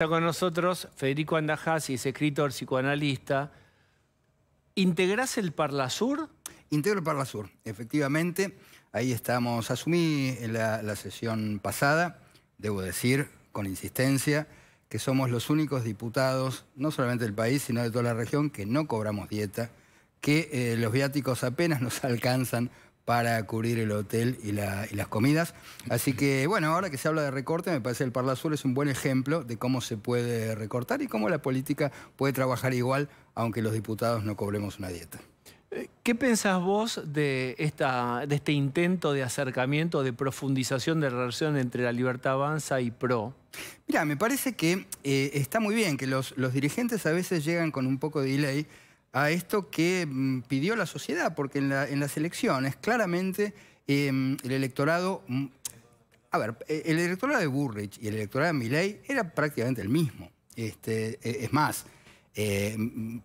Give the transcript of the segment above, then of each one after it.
Está con nosotros Federico Andajasi, es escritor, psicoanalista. ¿Integrás el Parlasur? Integro el Parlasur, efectivamente. Ahí estamos. Asumí la, la sesión pasada, debo decir, con insistencia, que somos los únicos diputados, no solamente del país, sino de toda la región, que no cobramos dieta, que eh, los viáticos apenas nos alcanzan para cubrir el hotel y, las comidas. Así que, bueno, ahora que se habla de recorte, me parece que el Parla Azul es un buen ejemplo de cómo se puede recortar y cómo la política puede trabajar igual, aunque los diputados no cobremos una dieta. Eh, ¿Qué pensás vos de, esta, de este intento de acercamiento, de profundización de la relación entre la libertad avanza y PRO? Mira, me parece que eh, está muy bien que los, los dirigentes a veces llegan con un poco de delay, a esto que mm, pidió la sociedad, porque en, las elecciones claramente em, el electorado... Mm, a ver, e, el electorado de Burrich y el electorado de Milley era prácticamente el mismo. Este, e, es más, eh,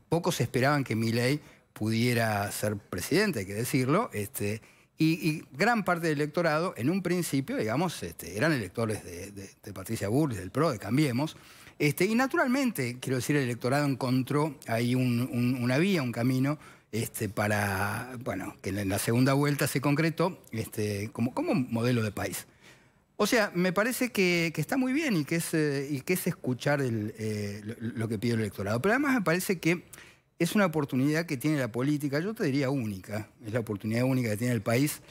pocos esperaban que Milley pudiera ser presidente, hay que decirlo, este, y, gran parte del electorado, en un principio, digamos, este, eran electores de, Patricia Burrich, del PRO, de Cambiemos, este, y naturalmente, quiero decir, el electorado encontró ahí una vía, un camino. Este, para, bueno, que en la segunda vuelta se concretó este, como, modelo de país. O sea, me parece que, está muy bien y que es, eh, escuchar eh, lo, que pide el electorado. Pero además me parece que es una oportunidad que tiene la política, yo te diría única, es la oportunidad única que tiene el país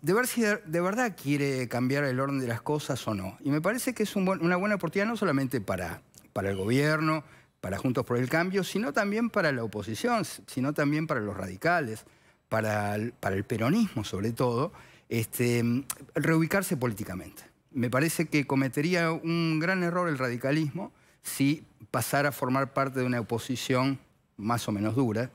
de ver si de, verdad quiere cambiar el orden de las cosas o no. Y me parece que es una buena oportunidad no solamente para, el gobierno, para Juntos por el Cambio, sino también para la oposición, sino también para los radicales, para el, peronismo sobre todo, este, reubicarse políticamente. Me parece que cometería un gran error el radicalismo si pasara a formar parte de una oposición más o menos dura,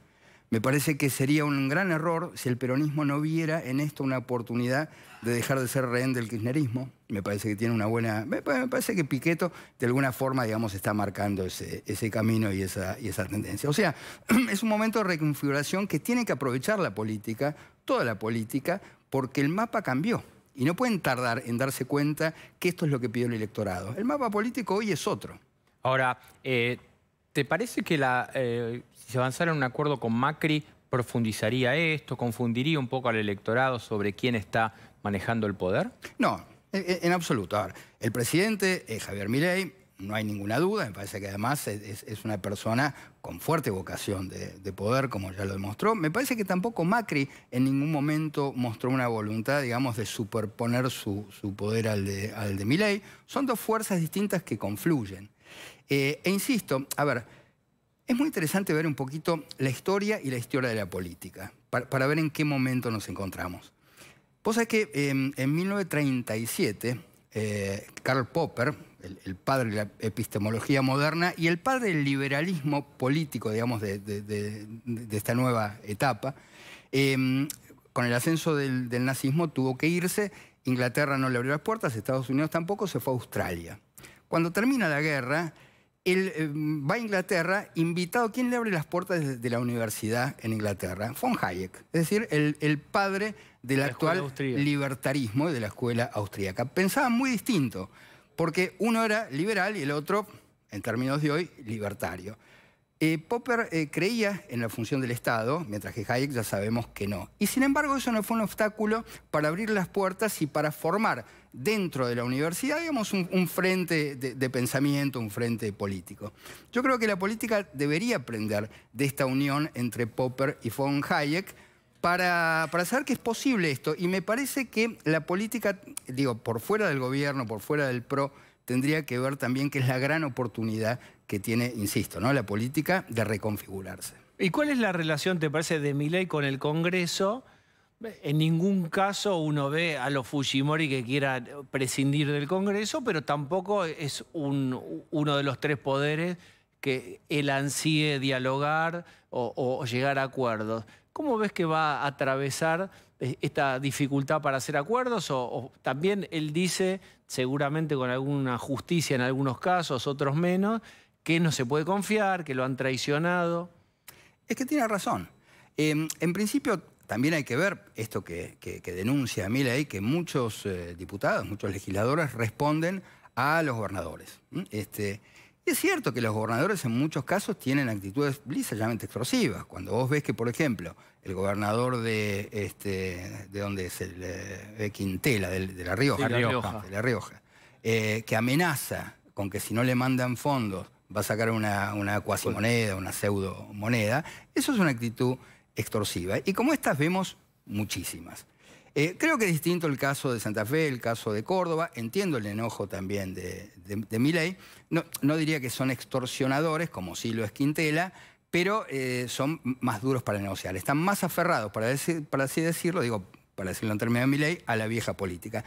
me parece que sería un gran error si el peronismo no viera en esto una oportunidad de dejar de ser rehén del kirchnerismo. Me parece que tiene una buena... Me parece que Piqueto, de alguna forma, digamos, está marcando ese, ese camino y esa, y esa tendencia. O sea, es un momento de reconfiguración que tiene que aprovechar la política, toda la política, porque el mapa cambió. Y no pueden tardar en darse cuenta que esto es lo que pidió el electorado. El mapa político hoy es otro. Ahora, eh, ¿te parece que la... Eh, si se avanzara en un acuerdo con Macri, profundizaría esto, confundiría un poco al electorado sobre quién está manejando el poder? No, en, absoluto. el presidente es Javier Milei, no hay ninguna duda, me parece que además es, una persona con fuerte vocación de, poder, como ya lo demostró. Me parece que tampoco Macri en ningún momento mostró una voluntad, digamos, de superponer su, poder al de, al Milei. Son dos fuerzas distintas que confluyen. Eh, e insisto, a ver... Es muy interesante ver un poquito la historia y la historia de la política, para, ver en qué momento nos encontramos. Posa sabés que em, en 1937, eh, Karl Popper, el, padre de la epistemología moderna y el padre del liberalismo político, digamos, de, esta nueva etapa, em, con el ascenso del, nazismo tuvo que irse, Inglaterra no le abrió las puertas, Estados Unidos tampoco, se fue a Australia. Cuando termina la guerra, él em, va a Inglaterra, invitado, ¿quién le abre las puertas de, la universidad en Inglaterra? Von Hayek, es decir, el, padre del actual libertarismo de la escuela austríaca. Pensaba muy distinto, porque uno era liberal y el otro, en términos de hoy, libertario. Eh, Popper eh, creía en la función del Estado, mientras que Hayek ya sabemos que no. Y sin embargo eso no fue un obstáculo para abrir las puertas y para formar dentro de la universidad, digamos, un, frente de, pensamiento, un frente político. Yo creo que la política debería aprender de esta unión entre Popper y von Hayek para, para saber que es posible esto. Y me parece que la política, digo, por fuera del gobierno, por fuera del PRO, tendría que ver también que es la gran oportunidad que tiene, insisto, ¿no? la política de reconfigurarse. ¿Y cuál es la relación, te parece, de Milei con el Congreso? En ningún caso uno ve a los Fujimori que quieran prescindir del Congreso, pero tampoco es un, uno de los tres poderes que él ansíe dialogar o, llegar a acuerdos. ¿Cómo ves que va a atravesar eh, esta dificultad para hacer acuerdos? O, o también él dice, seguramente con alguna justicia en algunos casos, otros menos, que no se puede confiar, que lo han traicionado. Es que tiene razón. Em, en principio, también hay que ver esto que, denuncia que denuncia que muchos eh, diputados, muchos legisladores responden a los gobernadores. Este, es cierto que los gobernadores en muchos casos tienen actitudes lisamente explosivas. Cuando vos ves que, por ejemplo, el gobernador de, este, de donde es el eh, Quintela, de, La Rioja, La eh, que amenaza con que si no le mandan fondos va a sacar una, una cuasimoneda, una pseudo moneda. Eso es una actitud extorsiva. Y como estas vemos muchísimas. Eh, creo que es distinto el caso de Santa Fe, el caso de Córdoba. Entiendo el enojo también de, de, de No, no, diría que son extorsionadores, como lo es Quintela pero eh, son más duros para negociar. Están más aferrados, para, decir, para así decirlo, digo, para decirlo en términos de mi ley, a la vieja política.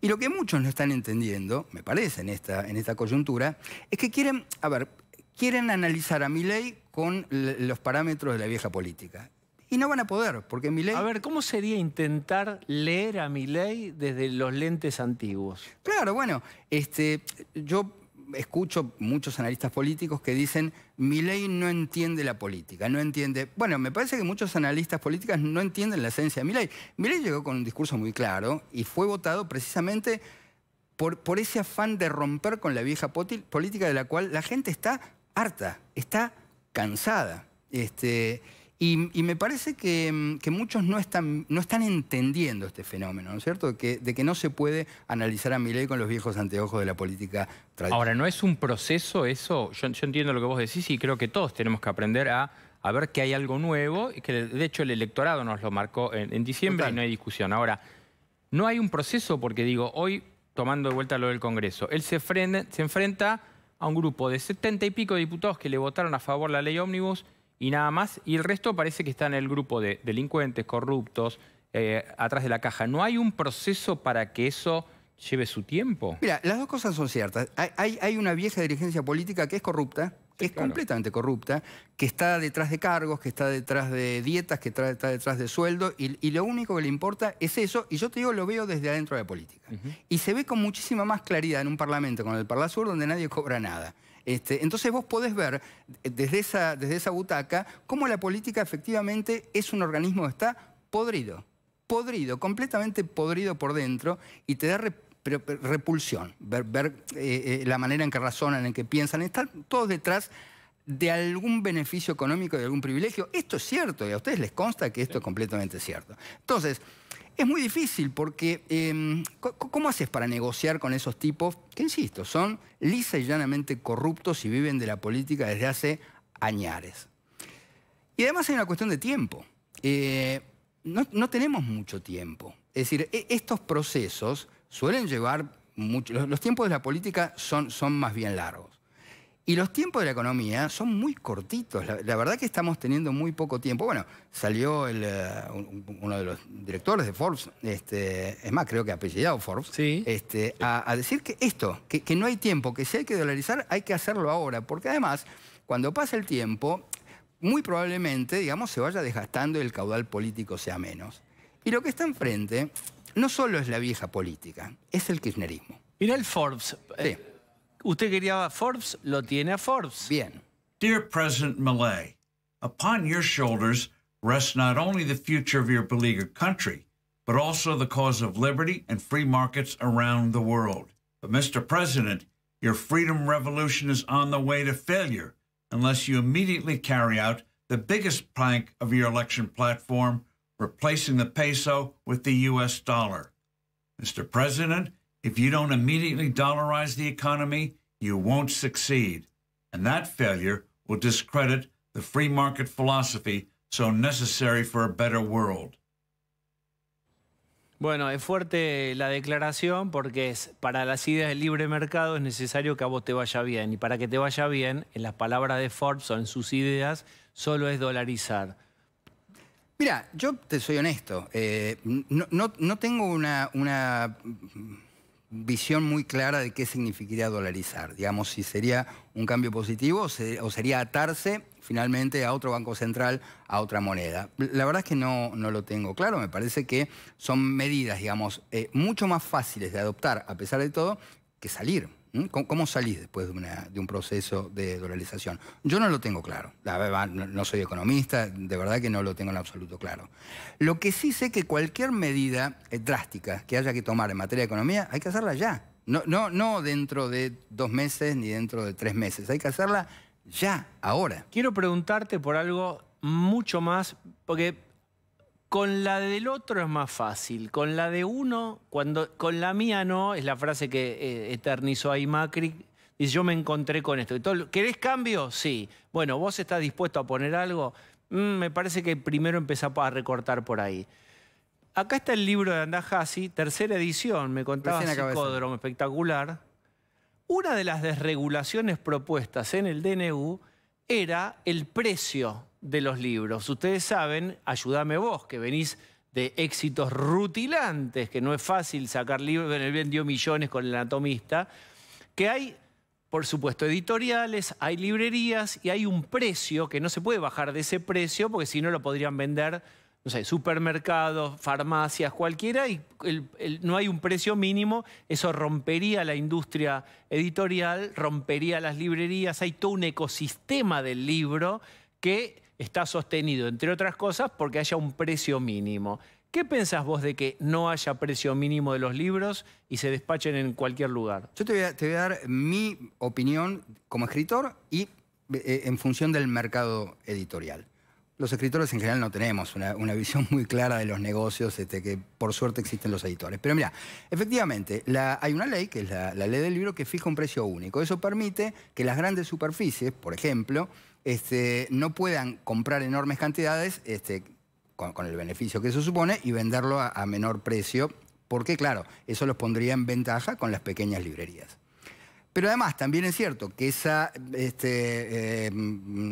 Y lo que muchos no están entendiendo, me parece, en esta, en esta coyuntura, es que quieren, a ver, quieren analizar a mi ley con los parámetros de la vieja política. Y no van a poder, porque mi ley... A ver, ¿cómo sería intentar leer a mi ley desde los lentes antiguos? Claro, bueno, este, yo escucho muchos analistas políticos que dicen, mi ley no entiende la política, no entiende... Bueno, me parece que muchos analistas políticos no entienden la esencia de mi ley. Mi ley llegó con un discurso muy claro y fue votado precisamente por, por ese afán de romper con la vieja política de la cual la gente está harta, está cansada. Este, y, me parece mm, que, muchos no están, no están entendiendo este fenómeno, ¿no es cierto? de que no se puede analizar a ley con los viejos anteojos de la política tradicional. Ahora, ¿no es un proceso eso? Yo, entiendo lo que vos decís y creo que todos tenemos que aprender a ver que hay algo nuevo, y que de hecho el electorado nos lo marcó en, diciembre y no hay discusión. Ahora, no hay un proceso porque digo, hoy, tomando de vuelta lo del Congreso, él se, se enfrenta a un grupo de setenta y pico diputados que le votaron a favor la ley ómnibus y nada más. Y el resto parece que está en el grupo de delincuentes, corruptos, eh, atrás de la caja. ¿No hay un proceso para que eso lleve su tiempo? Mira, las dos cosas son ciertas. Hay, hay, hay una vieja dirigencia política que es corrupta, es completamente corrupta, que está detrás de cargos, que está detrás de dietas, que está detrás de sueldo, y, lo único que le importa es eso, y yo te digo, lo veo desde adentro de la política. Y se ve con muchísima más claridad en un parlamento, con el Sur, donde nadie cobra nada. Este, entonces vos podés ver eh, desde esa, desde esa butaca cómo la política efectivamente es un organismo que está podrido podrido, completamente podrido por dentro y te da pero, repulsión, ver, eh, eh, la manera en que razonan, en que piensan, están todos detrás de algún beneficio económico, de algún privilegio. Esto es cierto y a ustedes les consta que esto es completamente cierto. Entonces, es muy difícil porque em, ¿cómo haces para negociar con esos tipos que, insisto, son lisa y llanamente corruptos y viven de la política desde hace añares? Y además hay una cuestión de tiempo. Eh, no, no tenemos mucho tiempo. Es decir, e, estos procesos suelen llevar mucho. Los, tiempos de la política son, son más bien largos. Y los tiempos de la economía son muy cortitos. La, verdad que estamos teniendo muy poco tiempo. Bueno, salió eh, uno de los directores de Forbes, este, es más, creo que apellidado Forbes, este, a, decir que esto, que, no hay tiempo, que si hay que dolarizar, hay que hacerlo ahora. Porque además, cuando pasa el tiempo, muy probablemente, digamos, se vaya desgastando y el caudal político sea menos. Y lo que está enfrente no solo es la vieja política, es el kirchnerismo. Mirá el Forbes. Eh, sí. Usted quería a Forbes, lo tiene a Forbes. Bien. Dear President Malay, upon your shoulders rests not only the future of your beleaguered country, but also the cause of liberty and free markets around the world. But Mr. President, your freedom revolution is on the way to failure unless you immediately carry out the biggest plank of your election platform, replacing the peso with the U.S. dollar. Mr. President, if you don't immediately dollarize the economy, you won't succeed. And that failure will discredit the free market philosophy so necessary for a better world. Bueno, es fuerte la declaración porque para las ideas del libre mercado es necesario que a vos te vaya bien. Y para que te vaya bien, en las palabras de Forbes o en sus ideas, solo es dolarizar. Mira, yo te soy honesto. Eh, no, tengo una, visión muy clara de qué significaría dolarizar. Digamos, si sería un cambio positivo o, sería atarse finalmente a otro banco central, a otra moneda. La verdad es que no, no lo tengo claro. Me parece que son medidas, digamos, eh, mucho más fáciles de adoptar, a pesar de todo, que salir. ¿Mm? ¿Cómo salís después de, un proceso de dolarización? Yo no lo tengo claro. La verdad, no soy economista, de verdad que no lo tengo en absoluto claro. Lo que sí sé es que cualquier medida eh, drástica que haya que tomar en materia de economía, hay que hacerla ya. No, no, no dentro de dos meses ni dentro de tres meses. Hay que hacerla ya, ahora. Quiero preguntarte por algo mucho más, porque con la del otro es más fácil. Con la de uno, cuando con la mía no, es la frase que eh, eternizó ahí Macri. Dice, yo me encontré con esto. ¿Querés cambio? Sí. Bueno, ¿vos estás dispuesto a poner algo? Mm, me parece que primero empezás a recortar por ahí. Acá está el libro de Andajasi, tercera edición, me contaba Psicódromo, espectacular. Una de las desregulaciones propuestas en el DNU era el precio de los libros. Ustedes saben, ayúdame vos, que venís de éxitos rutilantes, que no es fácil sacar libros, en el bien dio millones con el anatomista, que hay, por supuesto, editoriales, hay librerías y hay un precio que no se puede bajar de ese precio porque si no lo podrían vender, no sé, supermercados, farmacias, cualquiera, y no hay un precio mínimo, eso rompería la industria editorial, rompería las librerías, hay todo un ecosistema del libro que está sostenido, entre otras cosas, porque haya un precio mínimo. ¿Qué pensás vos de que no haya precio mínimo de los libros y se despachen en cualquier lugar? Yo te voy a, dar mi opinión como escritor y eh, en función del mercado editorial. Los escritores en general no tenemos una, visión muy clara de los negocios este, que por suerte existen los editores. Pero mira, efectivamente, hay una ley, que es la ley del libro, que fija un precio único. Eso permite que las grandes superficies, por ejemplo, este, no puedan comprar enormes cantidades este, con, el beneficio que eso supone y venderlo a, menor precio, porque claro, eso los pondría en ventaja con las pequeñas librerías. Pero además también es cierto que esa este, eh,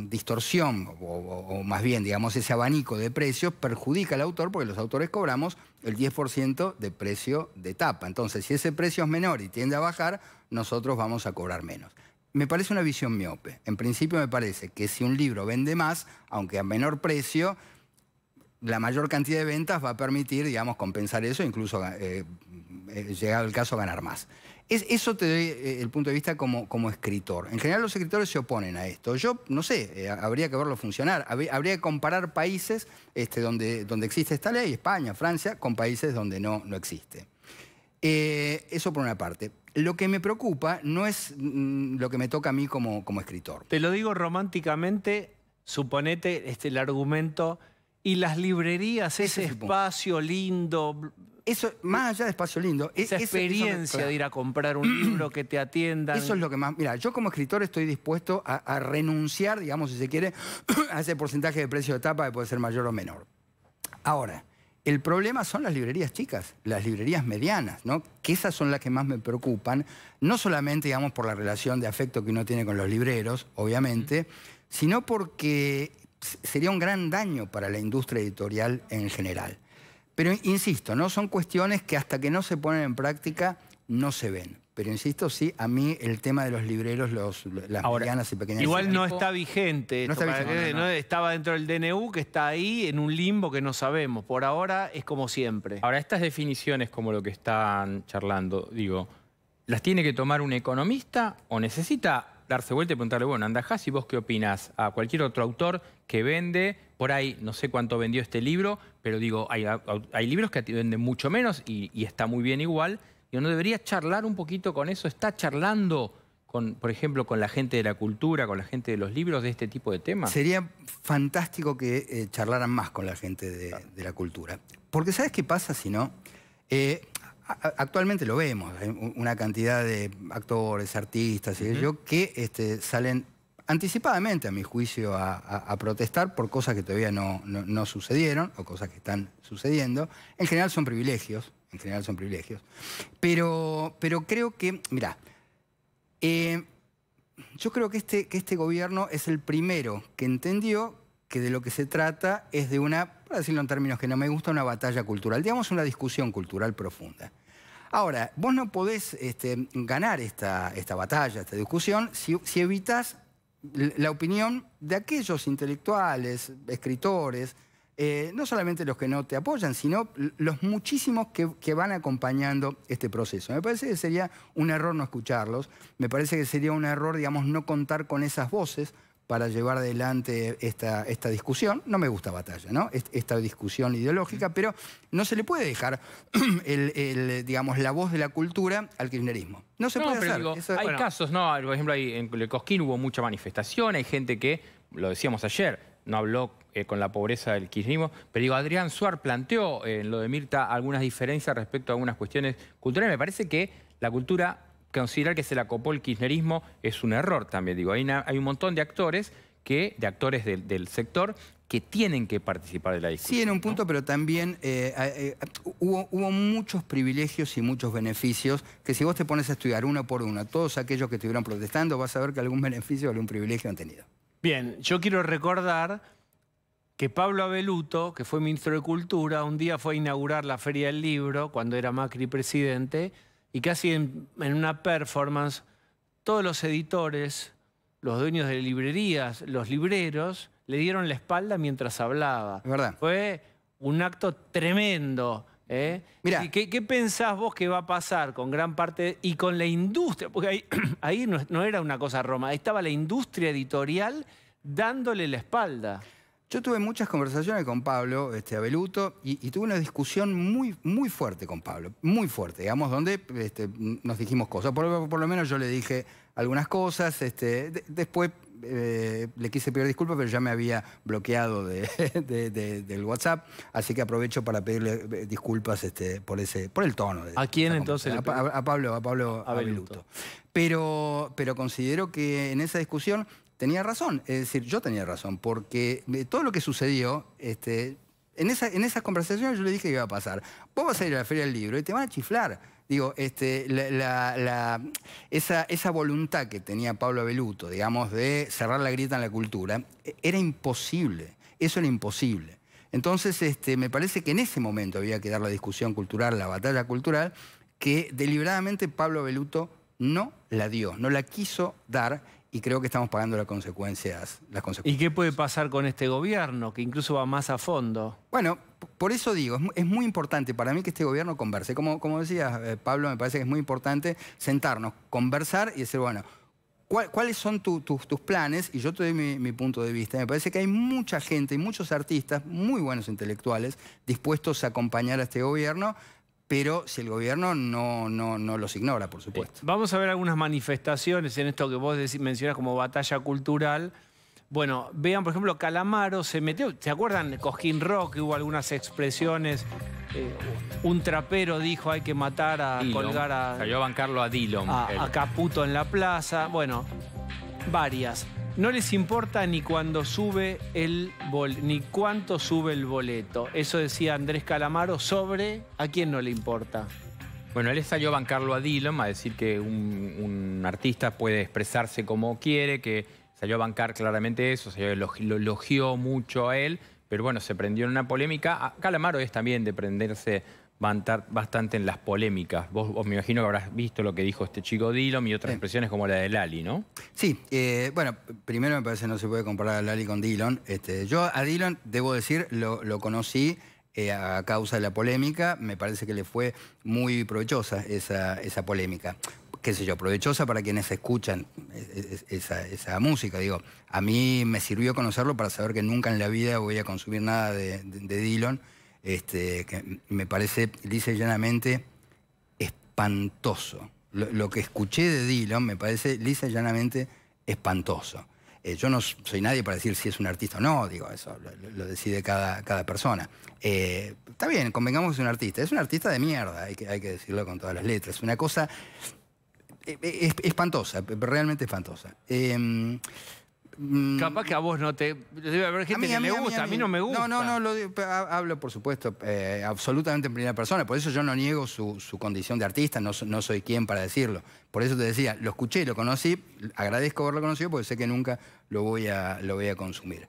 distorsión, o, o, más bien, digamos, ese abanico de precios perjudica al autor porque los autores cobramos el 10% de precio de tapa. Entonces, si ese precio es menor y tiende a bajar, nosotros vamos a cobrar menos. Me parece una visión miope. En principio me parece que si un libro vende más, aunque a menor precio, la mayor cantidad de ventas va a permitir, digamos, compensar eso, incluso, eh, eh llegado el caso, ganar más. Es, eso te doy eh, el punto de vista como, como escritor. En general los escritores se oponen a esto. Yo, no sé, eh, habría que verlo funcionar. Habría que comparar países este, donde, donde existe esta ley, España, Francia, con países donde no, no existe. eso por una parte. Lo que me preocupa no es mm, lo que me toca a mí como, como escritor. Te lo digo románticamente, suponete este, el argumento y las librerías, ese, espacio lindo. Eso, más allá de espacio lindo. E- esa experiencia de ir a comprar un libro que te atienda. Eso es lo que más... Mira, yo como escritor estoy dispuesto a, a renunciar, digamos, si se quiere, a ese porcentaje de precio de tapa que puede ser mayor o menor. Ahora, el problema son las librerías chicas, las librerías medianas, ¿no? que esas son las que más me preocupan, no solamente digamos, por la relación de afecto que uno tiene con los libreros, obviamente, sino porque sería un gran daño para la industria editorial en general. Pero insisto, ¿no? son cuestiones que hasta que no se ponen en práctica no se ven. Pero insisto, sí, a mí el tema de los libreros, los, las medianas y pequeñas... Igual no está vigente. no está vigente. estaba dentro del DNU que está ahí en un limbo que no sabemos. Por ahora es como siempre. Ahora, estas definiciones como lo que están charlando, digo, ¿las tiene que tomar un economista o necesita darse vuelta y preguntarle, bueno, Andajás, ¿y vos qué opinás? A cualquier otro autor que vende, por ahí no sé cuánto vendió este libro, pero digo, hay, libros que venden mucho menos y está muy bien igual y uno debería charlar un poquito con eso, está charlando con, por ejemplo, con la gente de la cultura, con la gente de los libros de este tipo de temas? Sería fantástico que eh, charlaran más con la gente de, la cultura. Porque ¿sabes qué pasa si no? Eh, actualmente lo vemos, hay eh, una cantidad de actores, artistas, y yo, que este, salen anticipadamente, a mi juicio, a, protestar por cosas que todavía no sucedieron o cosas que están sucediendo. En general son privilegios, en general son privilegios. Pero, creo que, mira, eh, yo creo que este, este gobierno es el primero que entendió que de lo que se trata es de una, para decirlo en términos que no me gusta, una batalla cultural, digamos una discusión cultural profunda. Ahora, vos no podés este, ganar esta, esta batalla, esta discusión, si, si evitas la opinión de aquellos intelectuales, escritores, eh, no solamente los que no te apoyan, sino los muchísimos que, van acompañando este proceso. Me parece que sería un error no escucharlos, me parece que sería un error, digamos, no contar con esas voces para llevar adelante esta, esta discusión. No me gusta batalla, ¿no? Esta discusión ideológica, pero no se le puede dejar, el, digamos, la voz de la cultura al kirchnerismo. No se puede hacer. hay casos, ¿no? Por ejemplo, en Cosquín hubo mucha manifestación, hay gente que, lo decíamos ayer, no habló eh, con la pobreza del kirchnerismo, pero digo, Adrián Suar planteó eh, en lo de Mirta algunas diferencias respecto a algunas cuestiones culturales. Me parece que la cultura, considerar que se la copó el kirchnerismo es un error también. Digo, hay, un montón de actores que, de actores del, sector que tienen que participar de la discusión. Sí, en un punto, pero también eh, hubo, hubo, muchos privilegios y muchos beneficios que si vos te pones a estudiar uno por uno, todos aquellos que estuvieron protestando, vas a ver que algún beneficio o algún privilegio han tenido. Bien, yo quiero recordar que Pablo Abeluto, que fue ministro de Cultura, un día fue a inaugurar la Feria del Libro, cuando era Macri presidente, y casi en, una performance, todos los editores, los dueños de librerías, los libreros, le dieron la espalda mientras hablaba. verdad. Fue un acto tremendo. ¿Eh? Mira, ¿Qué, pensás vos que va a pasar con gran parte y con la industria? Porque ahí, ahí no, era una cosa Roma, estaba la industria editorial dándole la espalda. Yo tuve muchas conversaciones con Pablo este, Abeluto y, tuve una discusión muy, muy fuerte con Pablo, muy fuerte, digamos, donde este, nos dijimos cosas. Por, lo menos yo le dije algunas cosas, este, después eh, le quise pedir disculpas, pero ya me había bloqueado de, del WhatsApp, así que aprovecho para pedirle eh, disculpas este, por ese, por el tono. ¿A quién entonces? A, Pablo, a Pablo a Pero, pero considero que en esa discusión tenía razón, es decir, yo tenía razón, porque eh, todo lo que sucedió, este, en esas conversaciones yo le dije que iba a pasar. Vos vas a ir a la Feria del Libro y te van a chiflar. Digo, este, esa, voluntad que tenía Pablo Beluto, digamos, de cerrar la grieta en la cultura, e, era imposible. Eso era imposible. Entonces, este, me parece que en ese momento había que dar la discusión cultural, la batalla cultural, que deliberadamente Pablo Beluto no la dio, no la quiso dar y creo que estamos pagando las consecuencias, ¿Y qué puede pasar con este gobierno, que incluso va más a fondo? Bueno, por eso digo, es muy importante para mí que este gobierno converse. Como, como decías, eh, Pablo, me parece que es muy importante sentarnos, conversar y decir, bueno, ¿Cuáles son tus planes? Y yo te doy mi, mi, punto de vista. Me parece que hay mucha gente y muchos artistas, muy buenos intelectuales, dispuestos a acompañar a este gobierno, pero si el gobierno no, no, no los ignora, por supuesto. Vamos a ver algunas manifestaciones en esto que vos mencionas como batalla cultural. Bueno, vean, por ejemplo, Calamaro se metió, ¿se acuerdan? Cojín Rock, hubo algunas expresiones. Eh, un trapero dijo hay que matar a colgar a. Cayó a bancarlo a Dillon. a Caputo en la plaza. Bueno, varias. No les importa ni cuando sube el ni cuánto sube el boleto. Eso decía Andrés Calamaro sobre a quién no le importa. Bueno, él salió a bancarlo a Dylan, a decir que un, artista puede expresarse como quiere, que salió a bancar claramente eso, lo, lo elogió mucho a él, pero bueno, se prendió en una polémica. Ah, Calamaro es también de prenderse va a estar bastante en las polémicas. Vos, me imagino que habrás visto lo que dijo este chico Dillon y otras expresiones como la de Lali, ¿no? Sí, eh, bueno, primero me parece que no se puede comparar a Lali con Dillon. Este, yo a Dillon, debo decir, lo, conocí eh, a causa de la polémica. Me parece que le fue muy provechosa esa, polémica qué sé yo, provechosa para quienes escuchan eh, esa, música. Digo, a mí me sirvió conocerlo para saber que nunca en la vida voy a consumir nada de, de, de este, que me parece, lisa y llanamente, espantoso. Lo, que escuché de Dylan me parece, lisa y llanamente, espantoso. Eh, yo no soy nadie para decir si es un artista o no, digo, eso lo, decide cada, cada persona. Eh, está bien, convengamos que es un artista. Es un artista de mierda, hay que, hay que decirlo con todas las letras. Una cosa eh, espantosa, realmente espantosa. Mm. Capaz que a vos no te. Debe gente gusta, mí, a, mí, no me gusta. No, no, no, hablo, por supuesto, eh, absolutamente en primera persona. Por eso yo no niego su, condición de artista, no, no, soy quien para decirlo. Por eso te decía, lo escuché, lo conocí, agradezco haberlo conocido porque sé que nunca lo voy a, lo voy a consumir.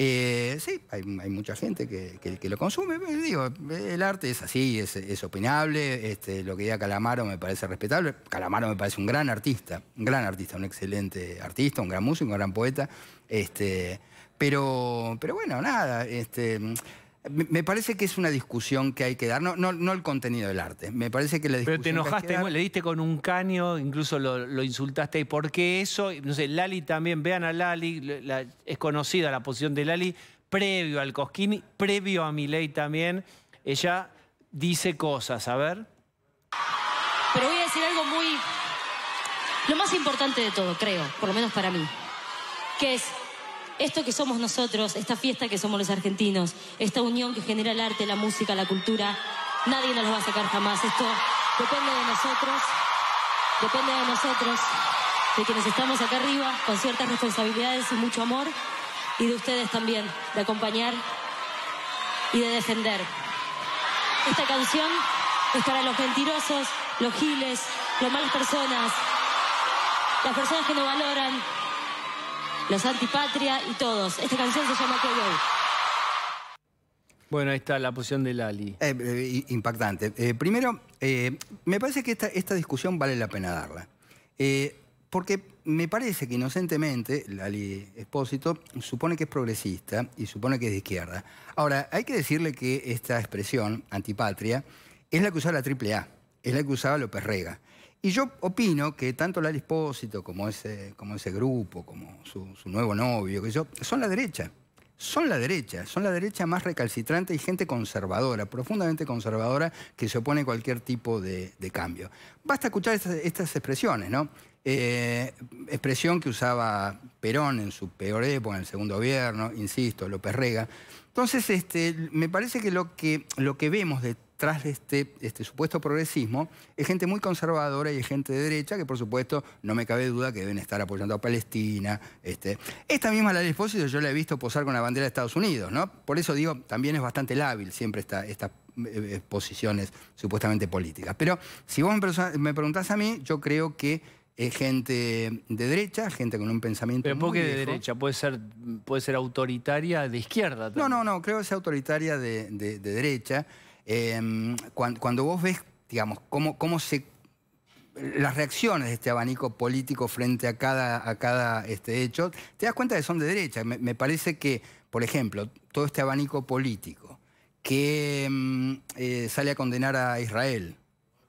Eh, sí, hay, mucha gente que, lo consume. Digo, el arte es así, es, es opinable. Este, lo que diga Calamaro me parece respetable. Calamaro me parece un gran artista, un gran artista, un excelente artista, un gran músico, un gran poeta. Este, pero, pero bueno, nada. Este, me parece que es una discusión que hay que dar, no, el contenido del arte. Me parece que la discusión. Pero te enojaste, le diste con un caño, incluso lo, insultaste. ¿Y por qué eso? No sé, Lali también, vean a Lali, es conocida la posición de Lali, previo al Cosquini, previo a Milei también. Ella dice cosas, a ver. Pero voy a decir algo muy. Lo más importante de todo, creo, por lo menos para mí, que es esto que somos nosotros, esta fiesta que somos los argentinos, esta unión que genera el arte, la música, la cultura, nadie nos lo va a sacar jamás. Esto depende de nosotros, depende de nosotros, de quienes estamos acá arriba, con ciertas responsabilidades y mucho amor, y de ustedes también, de acompañar y de defender. Esta canción es para los mentirosos, los giles, las malas personas, las personas que no valoran los Antipatria y todos. Esta canción se llama hoy. Bueno, ahí está la posición de Lali. Eh, eh, impactante. Eh, primero, me parece que esta, esta, discusión vale la pena darla. porque me parece que inocentemente Lali Espósito supone que es progresista y supone que es de izquierda. Ahora, hay que decirle que esta expresión, antipatria, es la que usaba la AAA, es la que usaba López Rega. Y yo opino que tanto Lali Espósito como ese, como ese grupo, como su, nuevo novio, que yo, son la derecha. Son la derecha, son la derecha más recalcitrante y gente conservadora, profundamente conservadora, que se opone a cualquier tipo de, cambio. Basta escuchar estas, expresiones, ¿no? Eh, expresión que usaba Perón en su peor época, en el segundo gobierno, insisto, López Rega. Entonces, este, me parece que lo que, lo que vemos de tras este, este supuesto progresismo es gente muy conservadora y es gente de derecha que, por supuesto, no me cabe duda que deben estar apoyando a Palestina. Este. Esta misma la Espósito yo la he visto posar con la bandera de Estados Unidos, ¿no? Por eso digo, también es bastante lábil siempre estas eh, eh, posiciones supuestamente políticas. Pero si vos me preguntás a mí, yo creo que es gente de derecha, gente con un pensamiento Pero ¿por qué de derecha? Puede ser, puede ser autoritaria de izquierda. No, no, no, creo que es autoritaria de derecha. Em, cuando, vos ves, digamos, cómo, se las reacciones de este abanico político frente a cada, a cada este hecho, te das cuenta que son de derecha. Me, parece que, por ejemplo, todo este abanico político que em, eh, sale a condenar a Israel,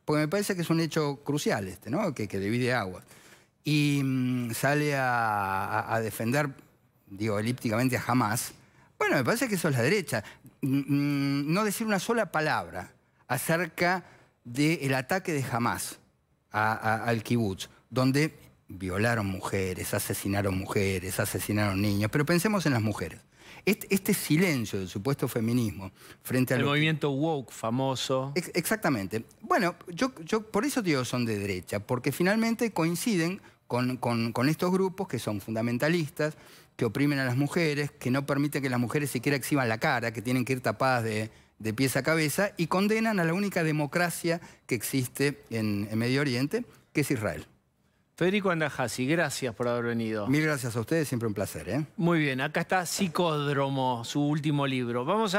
porque me parece que es un hecho crucial este, ¿no? que, divide aguas, y em, sale a, defender, digo, elípticamente a Hamas, bueno, me parece que eso es la derecha. Mm, mm, no decir una sola palabra acerca del ataque de Hamas al kibutz, donde violaron mujeres, asesinaron mujeres, asesinaron niños, pero pensemos en las mujeres. Este, este silencio del supuesto feminismo frente al... movimiento woke famoso. exactamente. Bueno, yo, yo por eso digo son de derecha, porque finalmente coinciden con estos grupos que son fundamentalistas, que oprimen a las mujeres, que no permiten que las mujeres siquiera exhiban la cara, que tienen que ir tapadas de, pies a cabeza, y condenan a la única democracia que existe en, Medio Oriente, que es Israel. Federico Andajasi, gracias por haber venido. Mil gracias a ustedes, siempre un placer. ¿eh? Muy bien, acá está Psicódromo, su último libro. Vamos a